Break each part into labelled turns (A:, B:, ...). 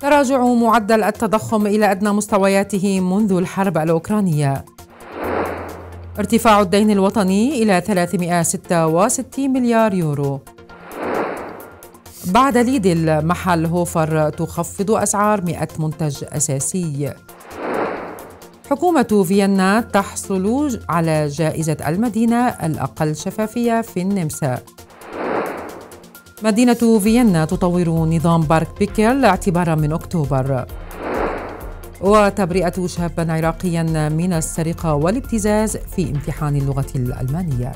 A: تراجع معدل التضخم إلى أدنى مستوياته منذ الحرب الأوكرانية ارتفاع الدين الوطني إلى 366 مليار يورو بعد ليدل محل هوفر تخفض أسعار 100 منتج أساسي حكومة فيينا تحصل على جائزة المدينة الأقل شفافية في النمسا مدينة فيينا تطور نظام بارك بيكل اعتبارا من أكتوبر وتبرئة شابا عراقيا من السرقة والابتزاز في امتحان اللغة الألمانية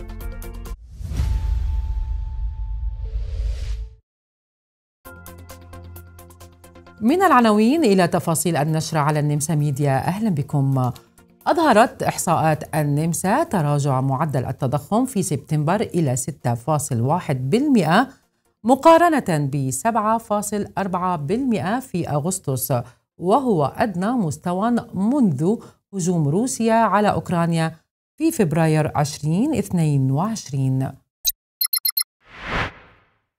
A: من العناوين إلى تفاصيل النشرة على النمسا ميديا أهلا بكم أظهرت إحصاءات النمسا تراجع معدل التضخم في سبتمبر إلى 6.1% مقارنة ب 7.4% في أغسطس وهو أدنى مستوى منذ هجوم روسيا على أوكرانيا في فبراير 2022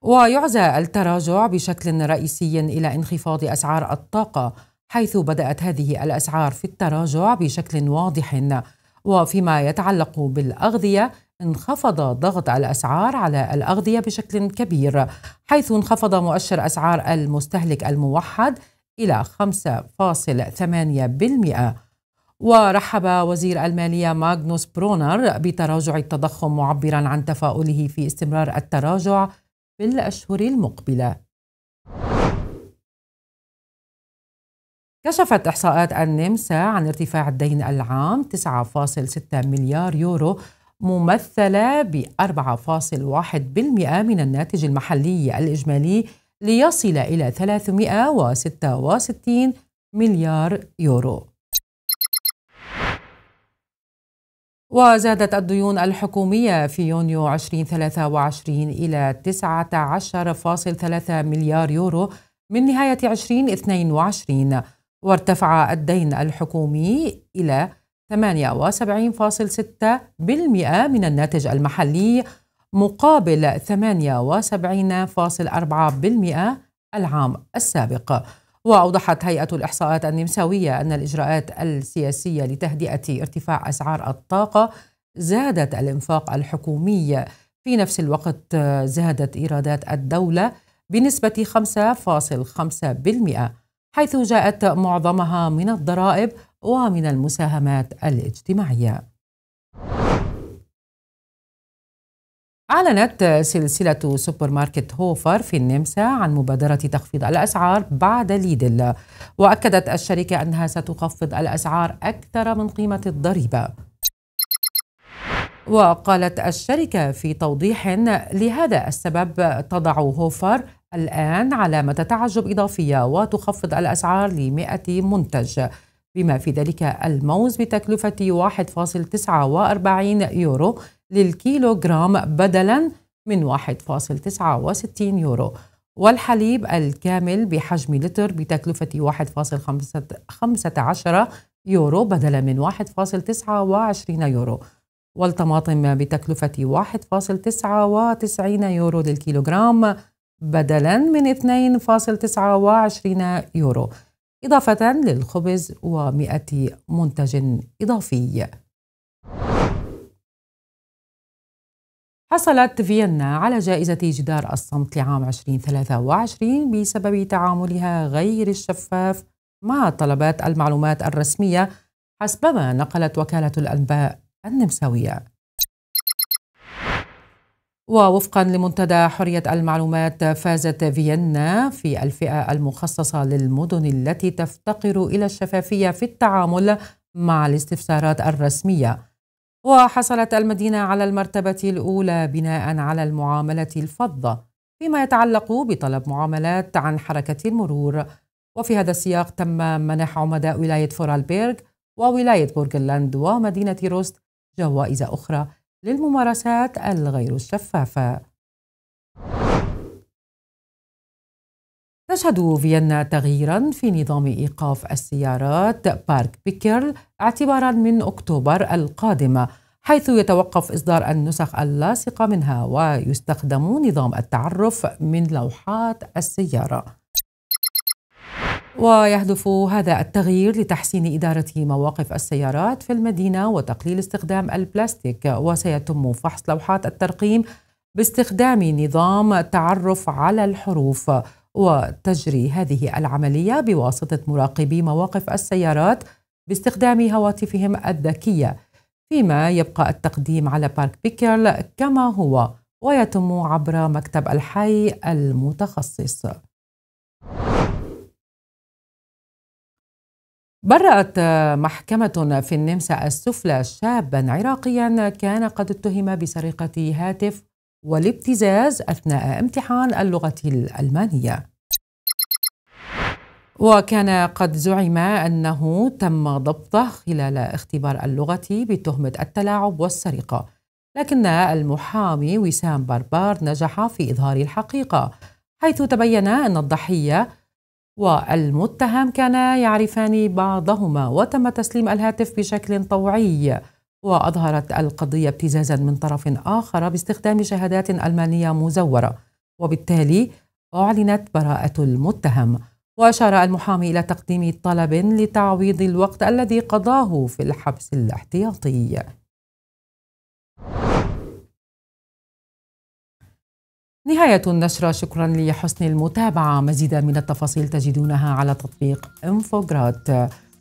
A: ويعزى التراجع بشكل رئيسي إلى انخفاض أسعار الطاقة حيث بدأت هذه الأسعار في التراجع بشكل واضح وفيما يتعلق بالأغذية انخفض ضغط الأسعار على الأغذية بشكل كبير حيث انخفض مؤشر أسعار المستهلك الموحد إلى 5.8% ورحب وزير المالية ماغنوس برونر بتراجع التضخم معبرا عن تفاؤله في استمرار التراجع في الأشهر المقبلة كشفت إحصاءات النمسا عن ارتفاع الدين العام 9.6 مليار يورو ممثلة ب 4.1% من الناتج المحلي الإجمالي ليصل إلى 366 مليار يورو. وزادت الديون الحكومية في يونيو 2023 إلى 19.3 مليار يورو من نهاية 2022 وارتفع الدين الحكومي إلى 78.6% من الناتج المحلي مقابل 78.4% العام السابق وأوضحت هيئة الإحصاءات النمساوية أن الإجراءات السياسية لتهدئة ارتفاع أسعار الطاقة زادت الإنفاق الحكومي في نفس الوقت زادت إيرادات الدولة بنسبة 5.5% حيث جاءت معظمها من الضرائب ومن المساهمات الاجتماعيه أعلنت سلسلة سوبر ماركت هوفر في النمسا عن مبادرة تخفيض الأسعار بعد ليدل وأكدت الشركة أنها ستخفض الأسعار أكثر من قيمة الضريبة وقالت الشركة في توضيح لهذا السبب تضع هوفر الآن علامة تعجب إضافية وتخفض الأسعار لمئة منتج بما في ذلك الموز بتكلفة 1.49 يورو للكيلوغرام بدلا من 1.69 يورو والحليب الكامل بحجم لتر بتكلفة 1.15 يورو بدلا من 1.29 يورو والطماطم بتكلفة 1.99 يورو للكيلوغرام بدلا من 2.29 يورو إضافة للخبز و100 منتج إضافي. حصلت فيينا على جائزة جدار الصمت لعام 2023 بسبب تعاملها غير الشفاف مع طلبات المعلومات الرسمية حسبما نقلت وكالة الأنباء النمساوية. ووفقا لمنتدى حرية المعلومات فازت فيينا في الفئة المخصصة للمدن التي تفتقر إلى الشفافية في التعامل مع الاستفسارات الرسمية وحصلت المدينة على المرتبة الأولى بناء على المعاملة الفضة فيما يتعلق بطلب معاملات عن حركة المرور وفي هذا السياق تم منح عمداء ولاية فورالبيرغ وولاية بورغلاند ومدينة روست جوائز أخرى للممارسات الغير الشفافة. تشهد فيينا تغييرا في نظام ايقاف السيارات بارك بيكرل اعتبارا من اكتوبر القادمه حيث يتوقف اصدار النسخ اللاصقه منها ويستخدم نظام التعرف من لوحات السياره ويهدف هذا التغيير لتحسين إدارة مواقف السيارات في المدينة وتقليل استخدام البلاستيك وسيتم فحص لوحات الترقيم باستخدام نظام تعرف على الحروف وتجري هذه العملية بواسطة مراقبي مواقف السيارات باستخدام هواتفهم الذكية فيما يبقى التقديم على بارك بيكرل كما هو ويتم عبر مكتب الحي المتخصص برأت محكمة في النمسا السفلى شابا عراقيا كان قد اتهم بسرقة هاتف والابتزاز أثناء امتحان اللغة الألمانية وكان قد زعم أنه تم ضبطه خلال اختبار اللغة بتهمة التلاعب والسرقة لكن المحامي وسام بربار نجح في إظهار الحقيقة حيث تبين أن الضحية والمتهم كانا يعرفان بعضهما وتم تسليم الهاتف بشكل طوعي وأظهرت القضية ابتزازا من طرف آخر باستخدام شهادات ألمانية مزورة وبالتالي أعلنت براءة المتهم وأشار المحامي إلى تقديم طلب لتعويض الوقت الذي قضاه في الحبس الاحتياطي نهاية النشرة شكرا لحسن المتابعة مزيدا من التفاصيل تجدونها على تطبيق انفوغرات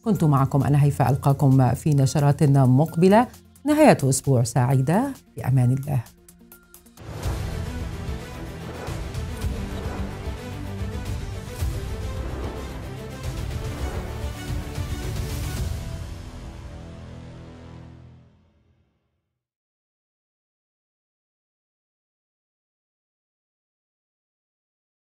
A: كنت معكم أنا هيفاء ألقاكم في نشرات مقبلة نهاية أسبوع سعيدة بأمان الله